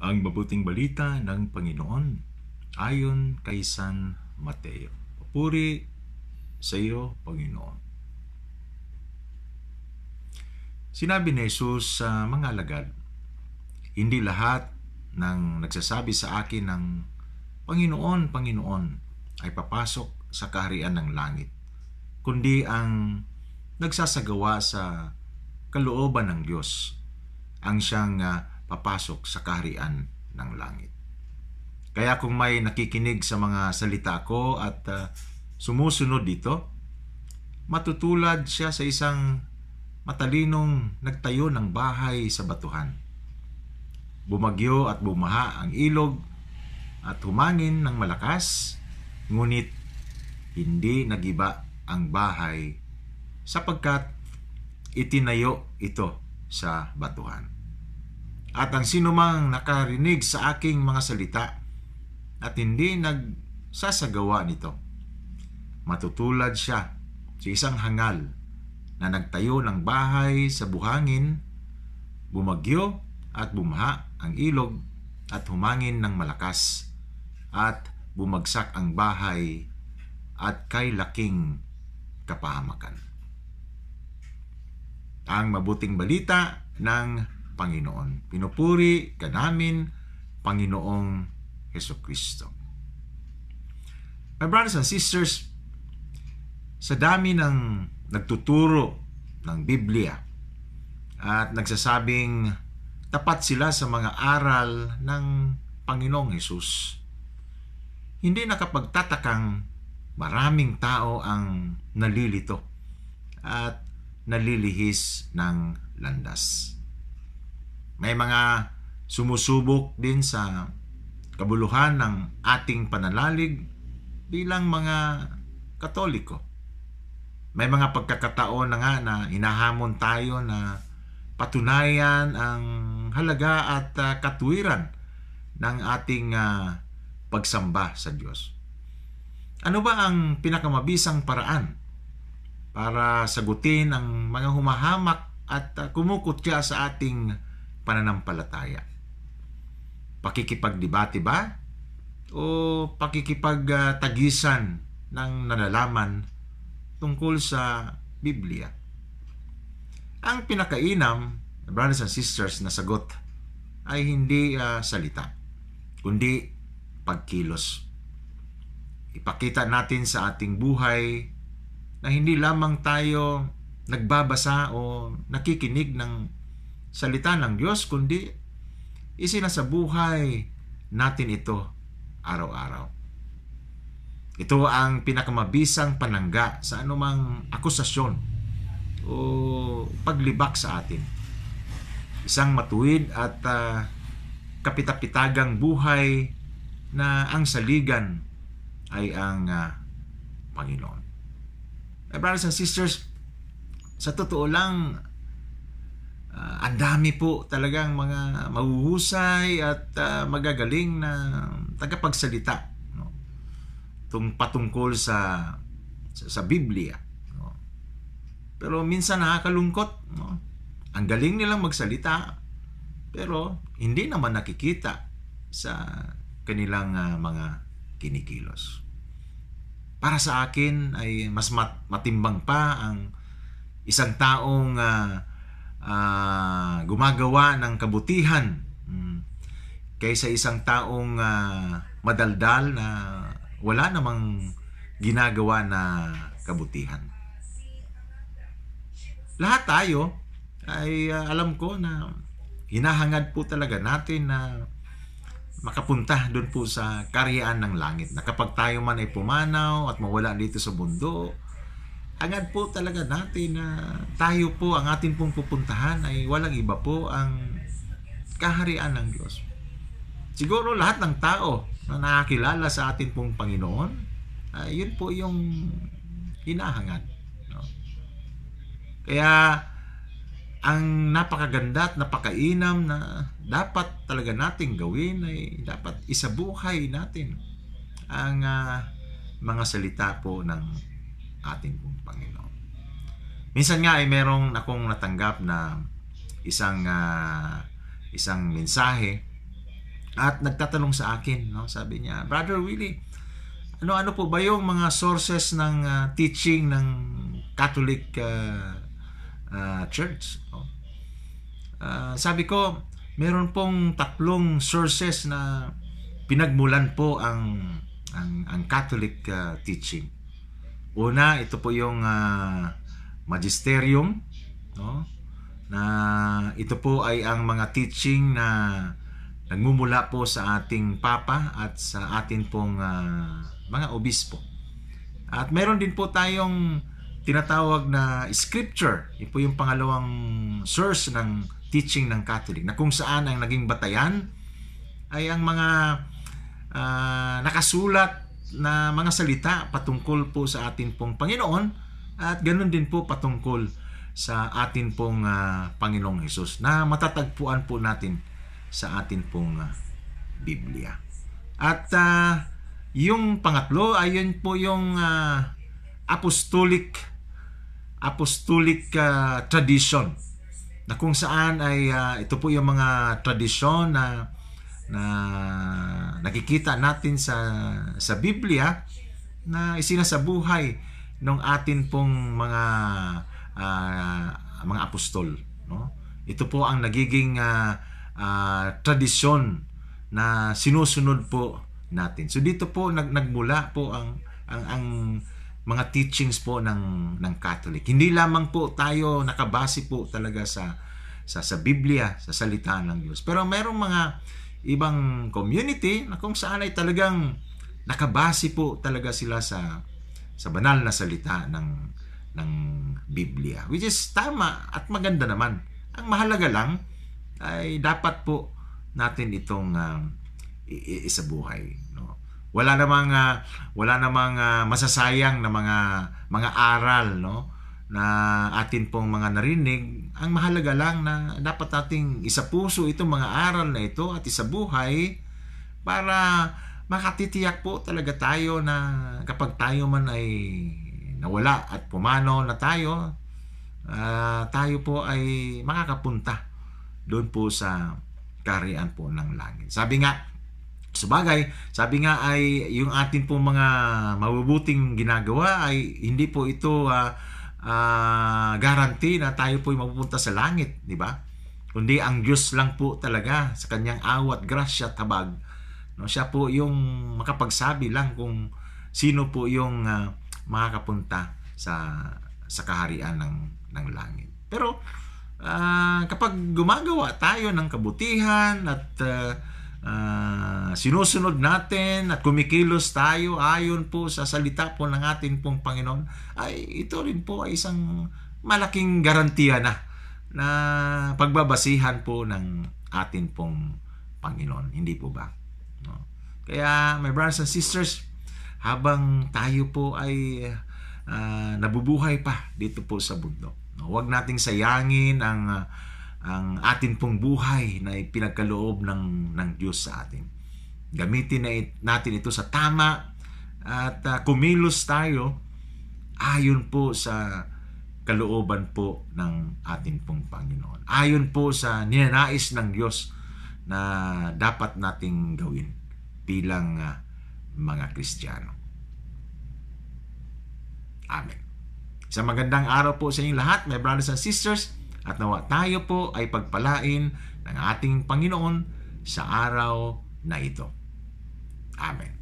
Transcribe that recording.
Ang mabuting balita ng Panginoon ayon kay San Mateo. Papuri sa iyo, Panginoon. Sinabi ni Jesus sa mga alagad, Hindi lahat ng nagsasabi sa akin ng Panginoon, Panginoon ay papasok sa kaharian ng langit, kundi ang nagsasagawa sa kalooban ng Diyos, ang siyang uh, papasok sa kaharian ng langit. Kaya kung may nakikinig sa mga salita ko at uh, sumusunod dito, matutulad siya sa isang matalinong nagtayo ng bahay sa batuhan. Bumagyo at bumaha ang ilog at humangin ng malakas, ngunit hindi nagiba ang bahay sapagkat itinayo ito sa batuhan. At ang sino mang nakarinig sa aking mga salita at hindi nagsasagawa nito, matutulad siya sa isang hangal na nagtayo ng bahay sa buhangin, bumagyo at bumaha ang ilog at humangin ng malakas at bumagsak ang bahay at kay laking kapahamakan. Ang mabuting balita ng Panginoon. Pinupuri ka namin, Panginoong Heso Kristo. My brothers and sisters, sa dami ng nagtuturo ng Biblia at nagsasabing tapat sila sa mga aral ng Panginoong Hesus, hindi nakapagtatakang maraming tao ang nalilito at nalilihis ng landas. May mga sumusubok din sa kabuluhan ng ating panalalig bilang mga katoliko. May mga pagkakataon na nga na hinahamon tayo na patunayan ang halaga at uh, ah, katuwiran ng ating uh, pagsamba sa Diyos. Ano ba ang pinakamabisang paraan para sagutin ang mga humahamak at uh, kumukutya sa ating pananampalataya? Pakikipagdebate ba? O pakikipagtagisan ng nalalaman tungkol sa Biblia? Ang pinakainam, brothers and sisters, na sagot ay hindi uh, salita, kundi pagkilos. Ipakita natin sa ating buhay na hindi lamang tayo nagbabasa o nakikinig ng salita ng Diyos, kundi isinasabuhay natin ito araw-araw. Ito ang pinakamabisang panangga sa anumang akusasyon o paglibak sa atin. Isang matuwid at uh, kapitapitagang buhay na ang saligan ay ang uh, Panginoon. My brothers and sisters, sa totoo lang, uh, ang dami po talagang mga mahuhusay at uh, magagaling na tagapagsalita no? tung patungkol sa sa, sa Biblia no? pero minsan nakakalungkot no? ang galing nilang magsalita pero hindi naman nakikita sa kanilang uh, mga kinikilos para sa akin ay mas mat- matimbang pa ang isang taong uh, uh, gumagawa ng kabutihan um, kaysa isang taong uh, madaldal na wala namang ginagawa na kabutihan. Lahat tayo ay uh, alam ko na hinahangad po talaga natin na makapunta doon po sa karyaan ng langit na kapag tayo man ay pumanaw at mawala dito sa mundo agad po talaga natin na tayo po ang ating pong pupuntahan ay walang iba po ang kaharian ng Diyos. Siguro lahat ng tao na nakakilala sa atin pong Panginoon, uh, yun po yung hinahangad. No? Kaya ang napakaganda at napakainam na dapat talaga nating gawin ay dapat isabuhay natin ang uh, mga salita po ng ating pong Panginoon. Minsan nga ay merong akong natanggap na isang uh, isang mensahe at nagtatanong sa akin, no? Sabi niya, "Brother Willie, ano-ano po ba yung mga sources ng uh, teaching ng Catholic uh, uh, Church?" No? Uh, sabi ko, meron pong tatlong sources na pinagmulan po ang ang, ang Catholic uh, teaching. Una, ito po yung uh, magisterium, no? Na ito po ay ang mga teaching na nagmumula po sa ating papa at sa atin pong uh, mga obispo. At meron din po tayong tinatawag na scripture. Ito po yung pangalawang source ng teaching ng Catholic na kung saan ang naging batayan ay ang mga uh, nakasulat na mga salita patungkol po sa atin pong Panginoon at ganoon din po patungkol sa atin pong uh, Panginoong Hesus na matatagpuan po natin sa atin pong uh, Biblia. At uh, yung pangatlo ayon po yung uh, apostolic apostolic uh, tradition na kung saan ay uh, ito po yung mga tradisyon na uh, na nakikita natin sa sa Biblia na isinasabuhay ng atin pong mga uh, mga apostol no ito po ang nagiging uh, uh, tradisyon na sinusunod po natin so dito po nag nagmula po ang ang ang mga teachings po ng ng Catholic hindi lamang po tayo nakabase po talaga sa sa sa Biblia sa salita ng Diyos pero merong mga ibang community na kung saan ay talagang nakabase po talaga sila sa sa banal na salita ng ng Biblia which is tama at maganda naman. Ang mahalaga lang ay dapat po natin itong uh, ah, isa no wala namang uh, wala namang uh, masasayang na mga mga aral no na atin pong mga narinig, ang mahalaga lang na dapat nating isapuso itong mga aral na ito at buhay para makatitiyak po talaga tayo na kapag tayo man ay nawala at pumano na tayo, uh, tayo po ay makakapunta doon po sa karian po ng langit. Sabi nga, Sabagay, sabi nga ay yung atin po mga mabubuting ginagawa ay hindi po ito uh, uh, guarantee na tayo po'y mapupunta sa langit, di ba? Kundi ang Diyos lang po talaga sa kanyang awat, grasya at habag. No, siya po yung makapagsabi lang kung sino po yung uh, makakapunta sa sa kaharian ng ng langit. Pero uh, kapag gumagawa tayo ng kabutihan at uh, uh, sinusunod natin at kumikilos tayo ayon po sa salita po ng ating pong Panginoon, ay ito rin po ay isang malaking garantiya na na pagbabasihan po ng atin pong Panginoon. Hindi po ba? No. Kaya, my brothers and sisters, habang tayo po ay uh, nabubuhay pa dito po sa bundok, no, huwag nating sayangin ang uh, ang atin pong buhay na ipinagkaloob ng, ng Diyos sa atin. Gamitin na it, natin ito sa tama at uh, kumilos tayo ayon po sa kalooban po ng atin pong Panginoon. Ayon po sa ninanais ng Diyos na dapat nating gawin bilang uh, mga Kristiyano. Amen. Sa magandang araw po sa inyong lahat, my brothers and sisters. At nawa tayo po ay pagpalain ng ating Panginoon sa araw na ito. Amen.